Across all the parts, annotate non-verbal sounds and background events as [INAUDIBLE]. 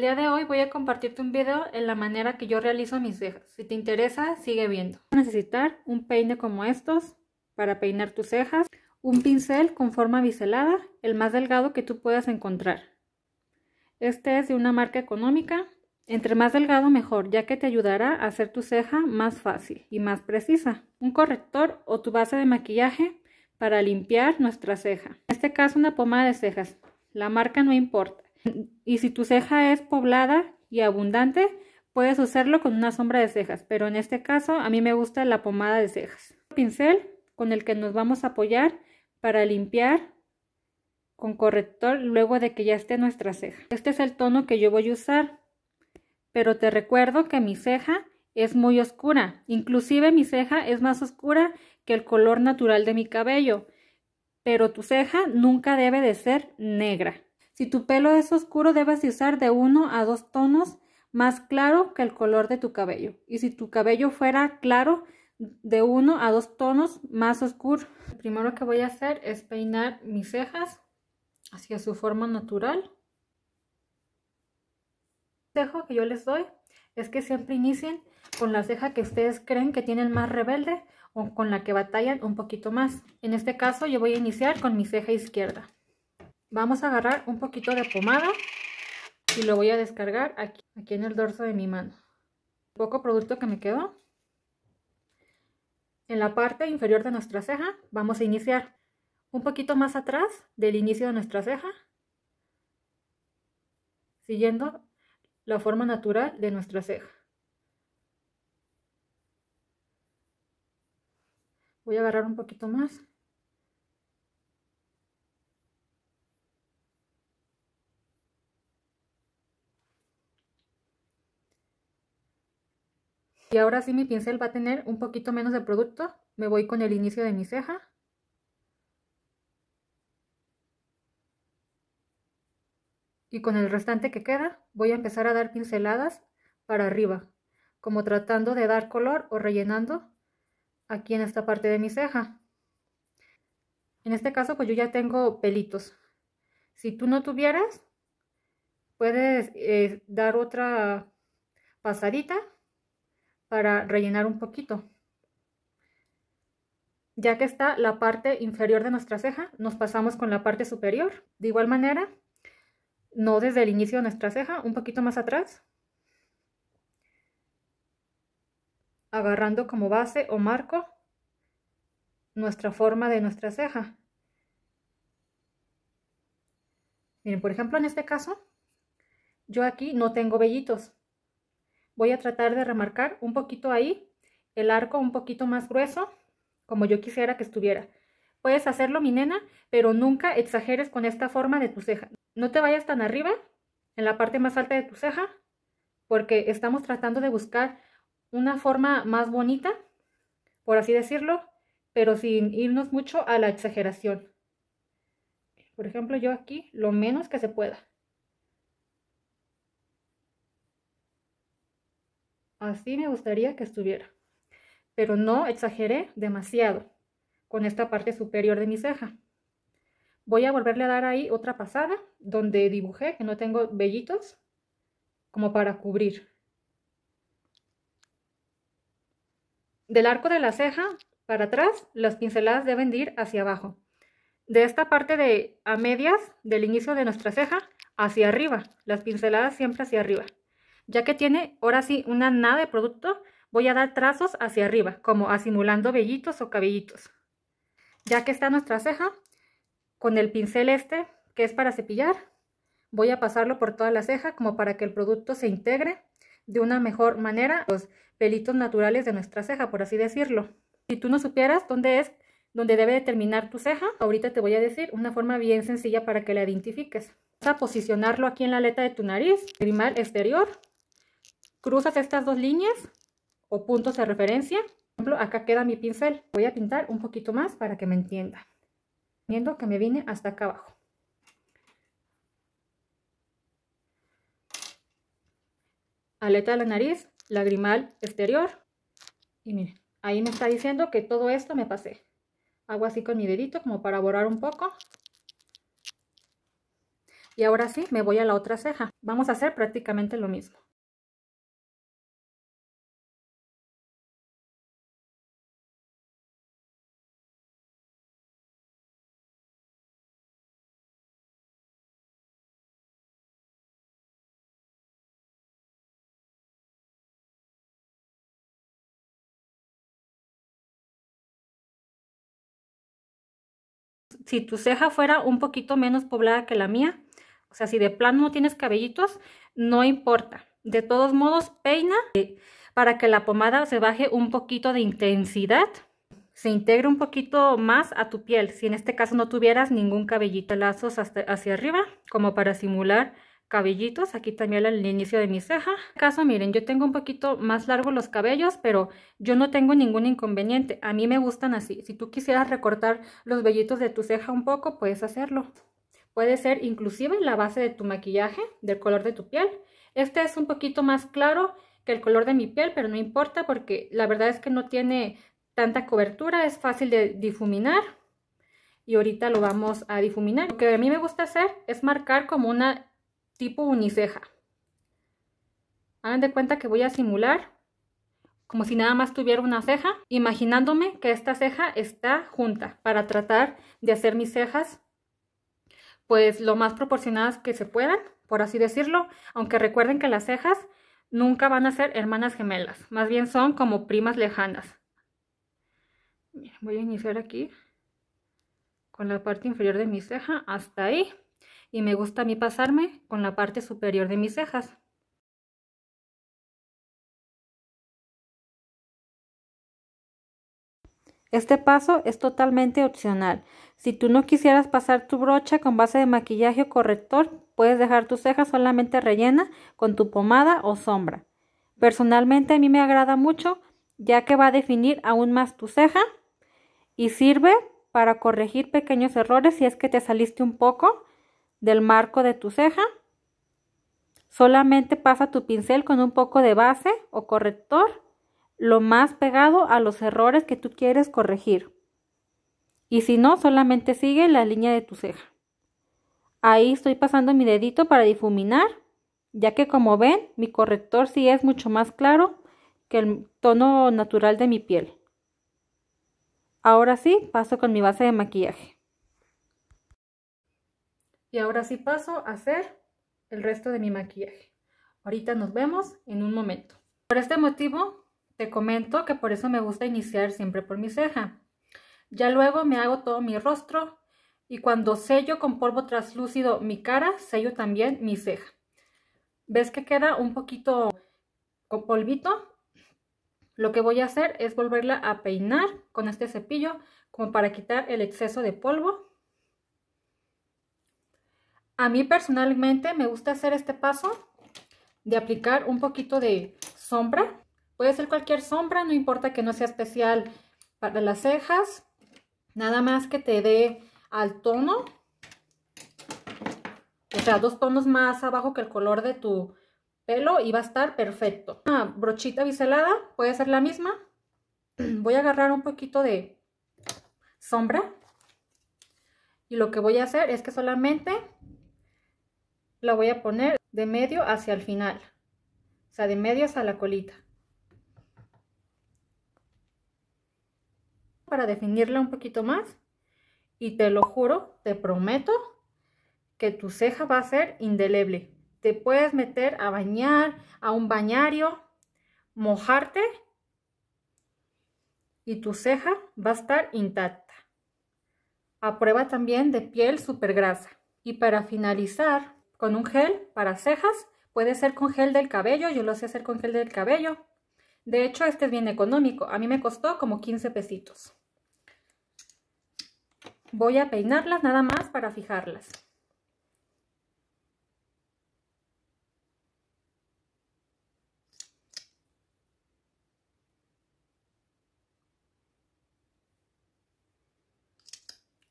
El día de hoy voy a compartirte un video en la manera que yo realizo mis cejas. Si te interesa, sigue viendo. Vas a necesitar un peine como estos para peinar tus cejas, un pincel con forma biselada, el más delgado que tú puedas encontrar. Este es de una marca económica. Entre más delgado mejor, ya que te ayudará a hacer tu ceja más fácil y más precisa. Un corrector o tu base de maquillaje para limpiar nuestra ceja. En este caso una pomada de cejas. La marca no importa. Y si tu ceja es poblada y abundante, puedes usarlo con una sombra de cejas, pero en este caso a mí me gusta la pomada de cejas. Pincel con el que nos vamos a apoyar para limpiar con corrector luego de que ya esté nuestra ceja. Este es el tono que yo voy a usar, pero te recuerdo que mi ceja es muy oscura, inclusive mi ceja es más oscura que el color natural de mi cabello, pero tu ceja nunca debe de ser negra. Si tu pelo es oscuro, debes usar de uno a dos tonos más claro que el color de tu cabello. Y si tu cabello fuera claro, de uno a dos tonos más oscuro. Lo primero que voy a hacer es peinar mis cejas hacia su forma natural. El consejo que yo les doy es que siempre inicien con la ceja que ustedes creen que tienen más rebelde o con la que batallan un poquito más. En este caso yo voy a iniciar con mi ceja izquierda. Vamos a agarrar un poquito de pomada y lo voy a descargar aquí, aquí en el dorso de mi mano. Poco producto que me quedó. En la parte inferior de nuestra ceja vamos a iniciar un poquito más atrás del inicio de nuestra ceja, siguiendo la forma natural de nuestra ceja. Voy a agarrar un poquito más Y ahora sí mi pincel va a tener un poquito menos de producto. Me voy con el inicio de mi ceja. Y con el restante que queda voy a empezar a dar pinceladas para arriba. Como tratando de dar color o rellenando aquí en esta parte de mi ceja. En este caso pues yo ya tengo pelitos. Si tú no tuvieras, puedes eh, dar otra pasadita para rellenar un poquito. Ya que está la parte inferior de nuestra ceja, nos pasamos con la parte superior. De igual manera, no desde el inicio de nuestra ceja, un poquito más atrás. Agarrando como base o marco nuestra forma de nuestra ceja. Miren, por ejemplo, en este caso, yo aquí no tengo vellitos voy a tratar de remarcar un poquito ahí, el arco un poquito más grueso, como yo quisiera que estuviera. Puedes hacerlo, mi nena, pero nunca exageres con esta forma de tu ceja. No te vayas tan arriba, en la parte más alta de tu ceja, porque estamos tratando de buscar una forma más bonita, por así decirlo, pero sin irnos mucho a la exageración. Por ejemplo, yo aquí lo menos que se pueda. Así me gustaría que estuviera. Pero no exageré demasiado con esta parte superior de mi ceja. Voy a volverle a dar ahí otra pasada donde dibujé que no tengo vellitos como para cubrir. Del arco de la ceja para atrás, las pinceladas deben ir hacia abajo. De esta parte de a medias del inicio de nuestra ceja hacia arriba, las pinceladas siempre hacia arriba. Ya que tiene ahora sí una nada de producto, voy a dar trazos hacia arriba, como asimulando vellitos o cabellitos. Ya que está nuestra ceja, con el pincel este, que es para cepillar, voy a pasarlo por toda la ceja como para que el producto se integre de una mejor manera los pelitos naturales de nuestra ceja, por así decirlo. Si tú no supieras dónde es, dónde debe terminar tu ceja, ahorita te voy a decir una forma bien sencilla para que la identifiques. Vas a posicionarlo aquí en la aleta de tu nariz, primal exterior, cruzas estas dos líneas o puntos de referencia. Por ejemplo, acá queda mi pincel. Voy a pintar un poquito más para que me entienda. Viendo que me vine hasta acá abajo. Aleta de la nariz, lagrimal exterior. Y miren, ahí me está diciendo que todo esto me pasé. Hago así con mi dedito como para borrar un poco. Y ahora sí, me voy a la otra ceja. Vamos a hacer prácticamente lo mismo. si tu ceja fuera un poquito menos poblada que la mía, o sea, si de plano no tienes cabellitos, no importa. De todos modos, peina eh, para que la pomada se baje un poquito de intensidad, se integre un poquito más a tu piel. Si en este caso no tuvieras ningún cabellito lazos hacia arriba, como para simular cabellitos, aquí también el inicio de mi ceja. En este caso, miren, yo tengo un poquito más largo los cabellos, pero yo no tengo ningún inconveniente. A mí me gustan así. Si tú quisieras recortar los vellitos de tu ceja un poco, puedes hacerlo. Puede ser inclusive la base de tu maquillaje, del color de tu piel. Este es un poquito más claro que el color de mi piel, pero no importa porque la verdad es que no tiene tanta cobertura, es fácil de difuminar. Y ahorita lo vamos a difuminar. Lo que a mí me gusta hacer es marcar como una tipo uniceja. Hagan de cuenta que voy a simular como si nada más tuviera una ceja, imaginándome que esta ceja está junta para tratar de hacer mis cejas pues lo más proporcionadas que se puedan, por así decirlo, aunque recuerden que las cejas nunca van a ser hermanas gemelas, más bien son como primas lejanas. Voy a iniciar aquí con la parte inferior de mi ceja hasta ahí y me gusta a mí pasarme con la parte superior de mis cejas. Este paso es totalmente opcional. Si tú no quisieras pasar tu brocha con base de maquillaje o corrector, puedes dejar tus cejas solamente rellena con tu pomada o sombra. Personalmente a mí me agrada mucho ya que va a definir aún más tu ceja y sirve para corregir pequeños errores si es que te saliste un poco del marco de tu ceja. Solamente pasa tu pincel con un poco de base o corrector, lo más pegado a los errores que tú quieres corregir. Y si no, solamente sigue la línea de tu ceja. Ahí estoy pasando mi dedito para difuminar, ya que como ven, mi corrector sí es mucho más claro que el tono natural de mi piel. Ahora sí, paso con mi base de maquillaje. Y ahora sí paso a hacer el resto de mi maquillaje. Ahorita nos vemos en un momento. Por este motivo, te comento que por eso me gusta iniciar siempre por mi ceja. Ya luego me hago todo mi rostro y cuando sello con polvo translúcido mi cara, sello también mi ceja. ¿Ves que queda un poquito con polvito? Lo que voy a hacer es volverla a peinar con este cepillo como para quitar el exceso de polvo a mí personalmente me gusta hacer este paso de aplicar un poquito de sombra. Puede ser cualquier sombra, no importa que no sea especial para las cejas. Nada más que te dé al tono. O sea, dos tonos más abajo que el color de tu pelo y va a estar perfecto. Una brochita biselada, puede ser la misma. [CLEARS THROAT] Voy a agarrar un poquito de sombra. Y lo que voy a hacer es que solamente la voy a poner de medio hacia el final, o sea, de medio hasta la colita. Para definirla un poquito más, y te lo juro, te prometo que tu ceja va a ser indeleble. Te puedes meter a bañar, a un bañario, mojarte y tu ceja va a estar intacta. A prueba también de piel super grasa. Y para finalizar, con un gel para cejas. Puede ser con gel del cabello, yo lo sé hacer con gel del cabello. De hecho, este es bien económico. A mí me costó como 15 pesitos. Voy a peinarlas nada más para fijarlas.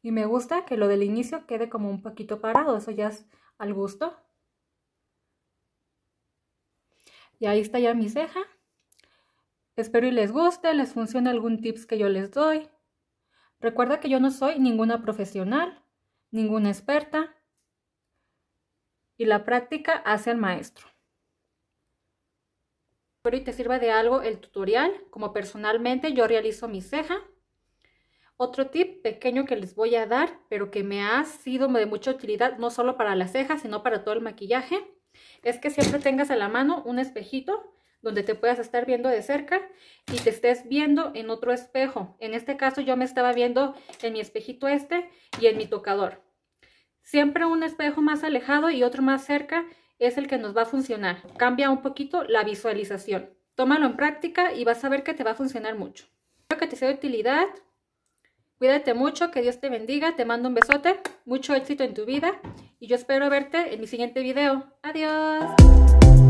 Y me gusta que lo del inicio quede como un poquito parado, eso ya es al gusto. Y ahí está ya mi ceja. Espero y les guste, les funcione algún tips que yo les doy. Recuerda que yo no soy ninguna profesional, ninguna experta. Y la práctica hace al maestro. Espero y te sirva de algo el tutorial, como personalmente yo realizo mi ceja. Otro tip pequeño que les voy a dar, pero que me ha sido de mucha utilidad, no solo para las cejas, sino para todo el maquillaje, es que siempre tengas a la mano un espejito donde te puedas estar viendo de cerca y te estés viendo en otro espejo. En este caso yo me estaba viendo en mi espejito este y en mi tocador. Siempre un espejo más alejado y otro más cerca es el que nos va a funcionar. Cambia un poquito la visualización. Tómalo en práctica y vas a ver que te va a funcionar mucho. Espero que te sea de utilidad. Cuídate mucho, que Dios te bendiga, te mando un besote, mucho éxito en tu vida y yo espero verte en mi siguiente video. Adiós.